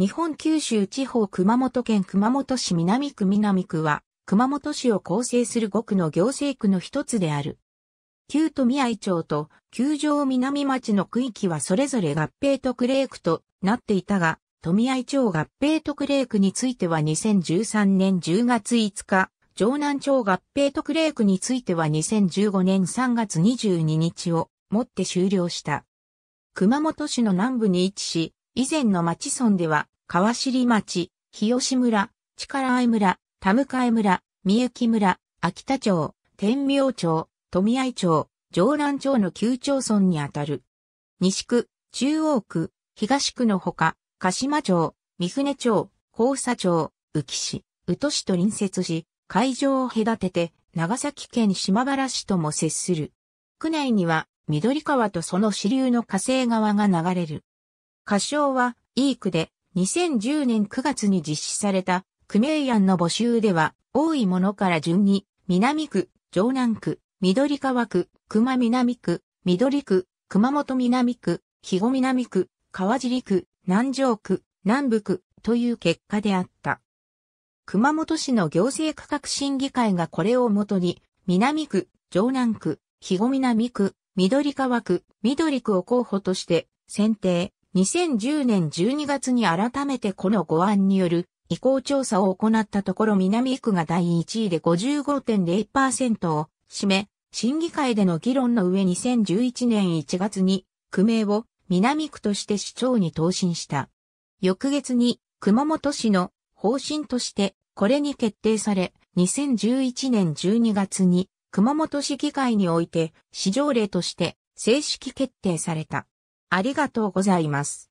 日本九州地方熊本県熊本市南区南区は、熊本市を構成する5区の行政区の一つである。旧富合町と旧城南町の区域はそれぞれ合併特例区となっていたが、富合町合併特例区については2013年10月5日、城南町合併特例区については2015年3月22日をもって終了した。熊本市の南部に位置し、以前の町村では、川尻町、日吉村、力合村、田迎村、三幸村、秋田町、天明町、富合町、城南町の旧町村にあたる。西区、中央区、東区のほか、鹿島町、三船町、甲佐町、宇城市、宇都市と隣接し、海上を隔てて、長崎県島原市とも接する。区内には、緑川とその支流の河西川が流れる。歌唱は、イークで2010年9月に実施された、クメイアンの募集では、多いものから順に、南区、城南区、緑川区、熊南区、緑区、熊本南区、肥後南区、川尻区、南城区、南部区という結果であった。熊本市の行政区画審議会がこれをもとに、南区、城南区、肥後南区、緑川区、緑区を候補として選定、2010年12月に改めてこのご案による意向調査を行ったところ南区が第1位で55.0%を占め、審議会での議論の上2011年1月に区名を南区として市長に答申した。翌月に熊本市の方針としてこれに決定され、2011年12月に熊本市議会において市条例として正式決定された。ありがとうございます。